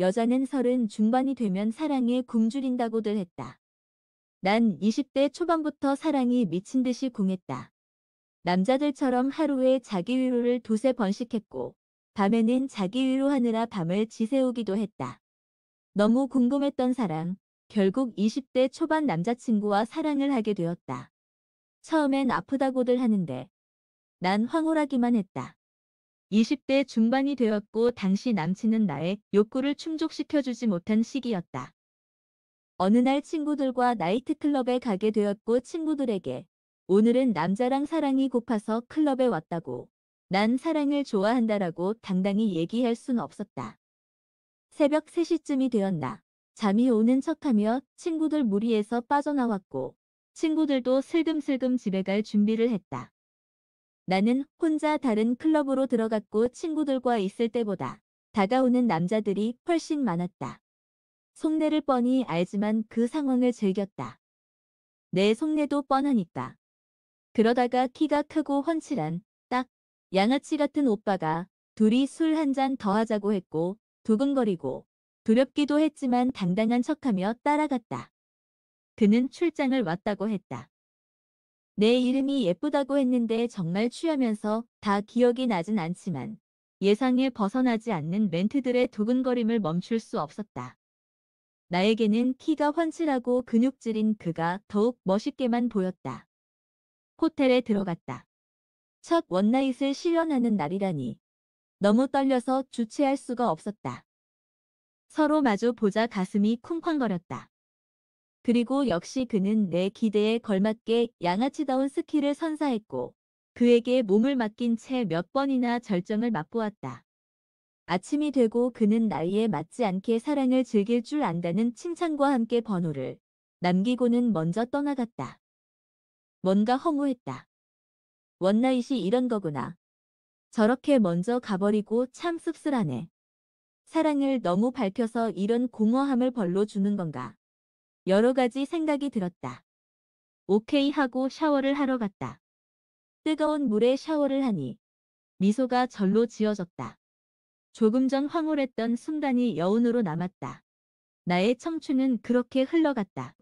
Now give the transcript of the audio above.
여자는 서른 중반이 되면 사랑에 굶주린다고들 했다. 난 20대 초반부터 사랑이 미친 듯이 궁했다. 남자들처럼 하루에 자기 위로를 두세 번씩 했고 밤에는 자기 위로하느라 밤을 지새우기도 했다. 너무 궁금했던 사랑, 결국 20대 초반 남자친구와 사랑을 하게 되었다. 처음엔 아프다고들 하는데 난 황홀하기만 했다. 20대 중반이 되었고 당시 남친은 나의 욕구를 충족시켜주지 못한 시기였다. 어느 날 친구들과 나이트클럽에 가게 되었고 친구들에게 오늘은 남자랑 사랑이 고파서 클럽에 왔다고 난 사랑을 좋아한다라고 당당히 얘기할 순 없었다. 새벽 3시쯤이 되었나. 잠이 오는 척하며 친구들 무리에서 빠져나왔고 친구들도 슬금슬금 집에 갈 준비를 했다. 나는 혼자 다른 클럽으로 들어갔고 친구들과 있을 때보다 다가오는 남자들이 훨씬 많았다. 속내를 뻔히 알지만 그 상황을 즐겼다. 내 속내도 뻔하니까. 그러다가 키가 크고 훤칠한 딱 양아치 같은 오빠가 둘이 술 한 잔 더 하자고 했고 두근거리고 두렵기도 했지만 당당한 척하며 따라갔다. 그는 출장을 왔다고 했다. 내 이름이 예쁘다고 했는데 정말 취하면서 다 기억이 나진 않지만 예상에 벗어나지 않는 멘트들의 두근거림을 멈출 수 없었다. 나에게는 키가 훤칠하고 근육질인 그가 더욱 멋있게만 보였다. 호텔에 들어갔다. 첫 원나잇을 실현하는 날이라니. 너무 떨려서 주체할 수가 없었다. 서로 마주 보자 가슴이 쿵쾅거렸다. 그리고 역시 그는 내 기대에 걸맞게 양아치다운 스킬을 선사했고 그에게 몸을 맡긴 채 몇 번이나 절정을 맛보았다. 아침이 되고 그는 나이에 맞지 않게 사랑을 즐길 줄 안다는 칭찬과 함께 번호를 남기고는 먼저 떠나갔다. 뭔가 허무했다. 원나잇이 이런 거구나. 저렇게 먼저 가버리고 참 씁쓸하네. 사랑을 너무 밝혀서 이런 공허함을 벌로 주는 건가. 여러 가지 생각이 들었다. 오케이 하고 샤워를 하러 갔다. 뜨거운 물에 샤워를 하니 미소가 절로 지어졌다. 조금 전 황홀했던 순간이 여운으로 남았다. 나의 청춘은 그렇게 흘러갔다.